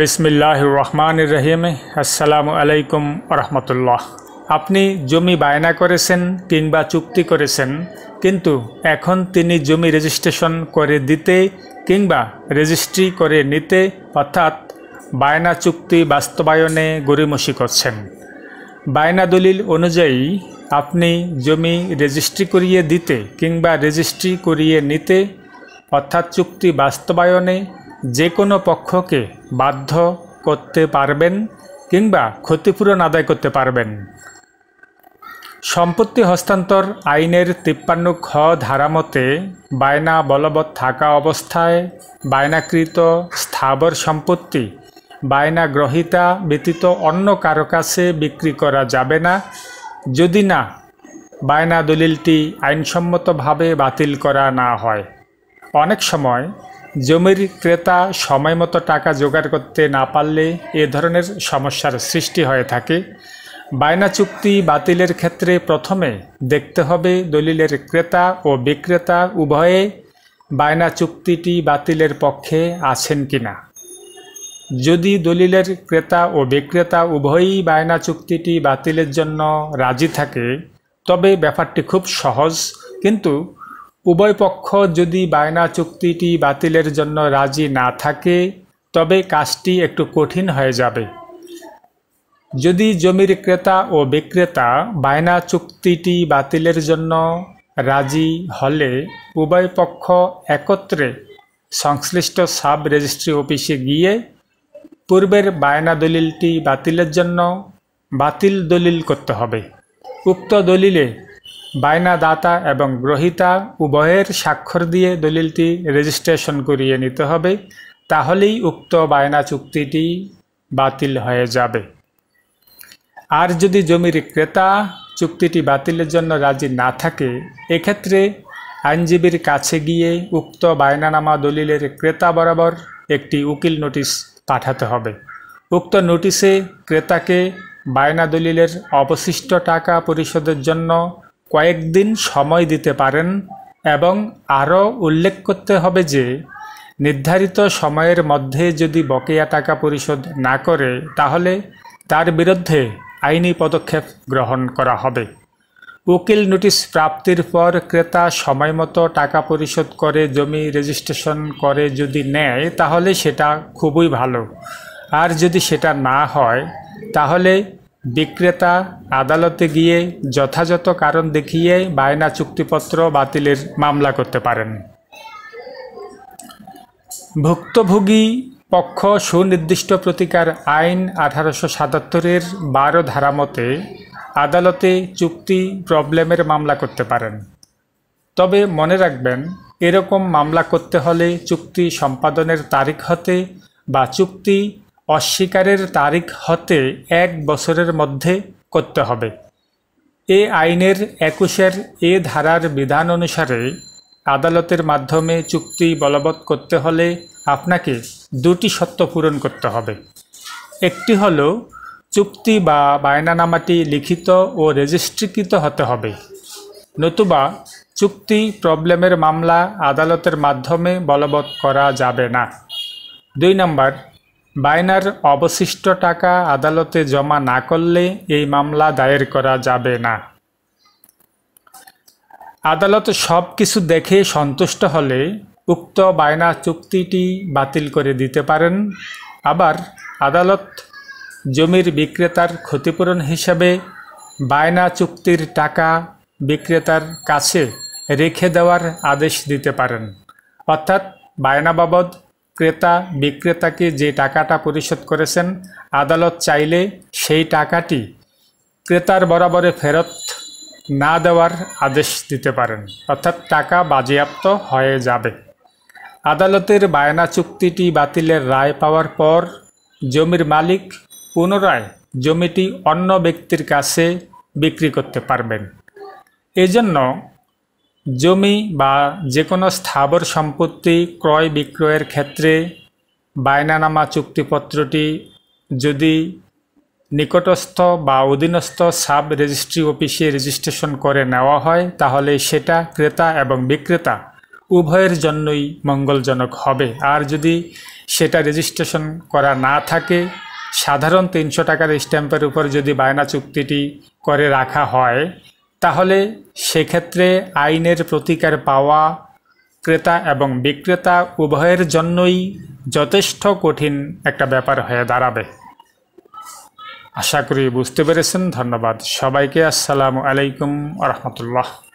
বিসমিল্লাহ রহমান রহিমে আসসালামু আলাইকুম রহমতুল্লাহ আপনি জমি বায়না করেছেন কিংবা চুক্তি করেছেন কিন্তু এখন তিনি জমি রেজিস্ট্রেশন করে দিতে কিংবা রেজিস্ট্রি করে নিতে অর্থাৎ বায়না চুক্তি বাস্তবায়নে গরিমসি করছেন বায়না দলিল অনুযায়ী আপনি জমি রেজিস্ট্রি করিয়ে দিতে কিংবা রেজিস্ট্রি করিয়ে নিতে অর্থাৎ চুক্তি বাস্তবায়নে যে কোনো পক্ষকে বাধ্য করতে পারবেন কিংবা ক্ষতিপূরণ আদায় করতে পারবেন সম্পত্তি হস্তান্তর আইনের তিপ্পান্ন খ ধারামতে বায়না বলবৎ থাকা অবস্থায় বায়নাকৃত স্থাবর সম্পত্তি বায়না গ্রহিতা ব্যতীত অন্য কারো কাছে বিক্রি করা যাবে না যদি না বায়না দলিলটি আইনসম্মতভাবে বাতিল করা না হয় অনেক সময় জমির ক্রেতা সময় মতো টাকা জোগাড় করতে না পারলে এ ধরনের সমস্যার সৃষ্টি হয়ে থাকে বায়না চুক্তি বাতিলের ক্ষেত্রে প্রথমে দেখতে হবে দলিলের ক্রেতা ও বিক্রেতা উভয়ে বায়না চুক্তিটি বাতিলের পক্ষে আছেন কিনা যদি দলিলের ক্রেতা ও বিক্রেতা উভয়ই বায়না চুক্তিটি বাতিলের জন্য রাজি থাকে তবে ব্যাপারটি খুব সহজ কিন্তু উভয় পক্ষ যদি বায়না চুক্তিটি বাতিলের জন্য রাজি না থাকে তবে কাজটি একটু কঠিন হয়ে যাবে যদি জমির ক্রেতা ও বিক্রেতা বায়না চুক্তিটি বাতিলের জন্য রাজি হলে উভয় পক্ষ একত্রে সংশ্লিষ্ট সাব রেজিস্ট্রি অফিসে গিয়ে পূর্বের বায়না দলিলটি বাতিলের জন্য বাতিল দলিল করতে হবে উক্ত দলিলে বায়নাদাতা এবং গ্রহিতা উভয়ের স্বাক্ষর দিয়ে দলিলটি রেজিস্ট্রেশন করিয়ে নিতে হবে তাহলেই উক্ত বায়না চুক্তিটি বাতিল হয়ে যাবে আর যদি জমির ক্রেতা চুক্তিটি বাতিলের জন্য রাজি না থাকে এক্ষেত্রে আইনজীবীর কাছে গিয়ে উক্ত বায়নানামা দলিলের ক্রেতা বরাবর একটি উকিল নোটিশ পাঠাতে হবে উক্ত নোটিশে ক্রেতাকে বায়না দলিলের অবশিষ্ট টাকা পরিশোধের জন্য কয়েকদিন সময় দিতে পারেন এবং আরও উল্লেখ করতে হবে যে নির্ধারিত সময়ের মধ্যে যদি বকেয়া টাকা পরিশোধ না করে তাহলে তার বিরুদ্ধে আইনি পদক্ষেপ গ্রহণ করা হবে উকিল নোটিশ প্রাপ্তির পর ক্রেতা সময়মতো টাকা পরিশোধ করে জমি রেজিস্ট্রেশন করে যদি নেয় তাহলে সেটা খুবই ভালো আর যদি সেটা না হয় তাহলে বিক্রেতা আদালতে গিয়ে যথাযথ কারণ দেখিয়ে বায়না চুক্তিপত্র বাতিলের মামলা করতে পারেন ভুক্তভোগী পক্ষ সুনির্দিষ্ট প্রতিকার আইন আঠারোশো সাতাত্তরের বারো ধারা মতে আদালতে চুক্তি প্রবলেমের মামলা করতে পারেন তবে মনে রাখবেন এরকম মামলা করতে হলে চুক্তি সম্পাদনের তারিখ হতে বা চুক্তি অস্বীকারের তারিখ হতে এক বছরের মধ্যে করতে হবে এ আইনের একুশের এ ধারার বিধান অনুসারে আদালতের মাধ্যমে চুক্তি বলবৎ করতে হলে আপনাকে দুটি সত্য পূরণ করতে হবে একটি হল চুক্তি বা বায়নানামাটি লিখিত ও রেজিস্ট্রিকৃত হতে হবে নতুবা চুক্তি প্রবলেমের মামলা আদালতের মাধ্যমে বলবৎ করা যাবে না দুই নম্বর বায়নার অবশিষ্ট টাকা আদালতে জমা না করলে এই মামলা দায়ের করা যাবে না আদালত সব কিছু দেখে সন্তুষ্ট হলে উক্ত বায়না চুক্তিটি বাতিল করে দিতে পারেন আবার আদালত জমির বিক্রেতার ক্ষতিপূরণ হিসাবে বায়না চুক্তির টাকা বিক্রেতার কাছে রেখে দেওয়ার আদেশ দিতে পারেন অর্থাৎ বায়না বাবদ ক্রেতা বিক্রেতাকে যে টাকাটা পরিশোধ করেছেন আদালত চাইলে সেই টাকাটি ক্রেতার বরাবরে ফেরত না দেওয়ার আদেশ দিতে পারেন অর্থাৎ টাকা বাজেয়াপ্ত হয়ে যাবে আদালতের বায়না চুক্তিটি বাতিলের রায় পাওয়ার পর জমির মালিক পুনরায় জমিটি অন্য ব্যক্তির কাছে বিক্রি করতে পারবেন এজন্য জমি বা যে কোনো স্থাবর সম্পত্তি ক্রয় বিক্রয়ের ক্ষেত্রে বায়নানামা চুক্তিপত্রটি যদি নিকটস্থ বা অধীনস্থ সাব রেজিস্ট্রি অফিসে রেজিস্ট্রেশন করে নেওয়া হয় তাহলে সেটা ক্রেতা এবং বিক্রেতা উভয়ের জন্যই মঙ্গলজনক হবে আর যদি সেটা রেজিস্ট্রেশন করা না থাকে সাধারণ তিনশো টাকার স্ট্যাম্পের উপর যদি বায়না চুক্তিটি করে রাখা হয় তাহলে সেক্ষেত্রে আইনের প্রতিকার পাওয়া ক্রেতা এবং বিক্রেতা উভয়ের জন্যই যথেষ্ট কঠিন একটা ব্যাপার হয়ে দাঁড়াবে আশা করি বুঝতে পেরেছেন ধন্যবাদ সবাইকে আসসালামু আলাইকুম আরহামতুল্লাহ